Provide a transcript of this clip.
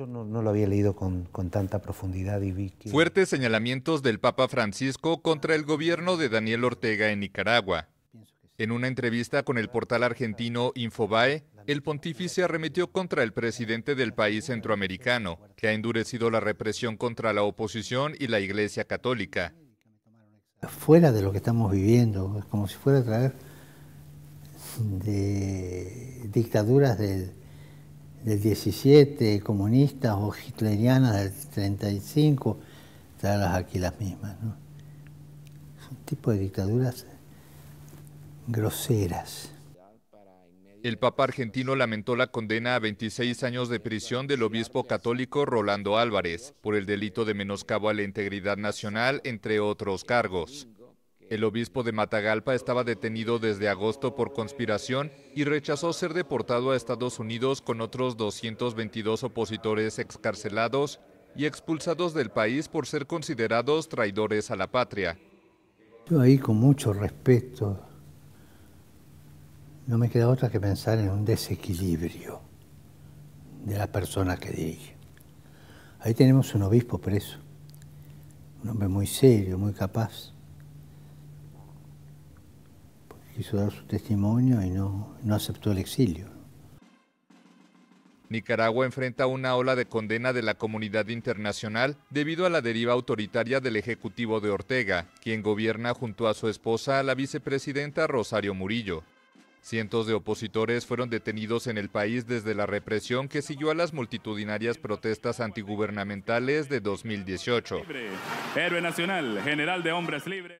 Yo no, lo había leído con, tanta profundidad y vi que... Fuertes señalamientos del Papa Francisco contra el gobierno de Daniel Ortega en Nicaragua. En una entrevista con el portal argentino Infobae, el pontífice arremetió contra el presidente del país centroamericano, que ha endurecido la represión contra la oposición y la Iglesia Católica. Fuera de lo que estamos viviendo, es como si fuera a traer de dictaduras de del 17, comunistas o hitlerianas del 35, traerlas aquí las mismas. ¿no? Son tipo de dictaduras groseras. El Papa argentino lamentó la condena a 26 años de prisión del obispo católico Rolando Álvarez por el delito de menoscabo a la integridad nacional, entre otros cargos. El obispo de Matagalpa estaba detenido desde agosto por conspiración y rechazó ser deportado a Estados Unidos con otros 222 opositores excarcelados y expulsados del país por ser considerados traidores a la patria. Yo ahí con mucho respeto no me queda otra que pensar en un desequilibrio de la persona que dirige. Ahí tenemos un obispo preso, un hombre muy serio, muy capaz quiso dar su testimonio y no, no aceptó el exilio. Nicaragua enfrenta una ola de condena de la comunidad internacional debido a la deriva autoritaria del Ejecutivo de Ortega, quien gobierna junto a su esposa, la vicepresidenta Rosario Murillo. Cientos de opositores fueron detenidos en el país desde la represión que siguió a las multitudinarias protestas antigubernamentales de 2018. héroe nacional, general de hombres libres.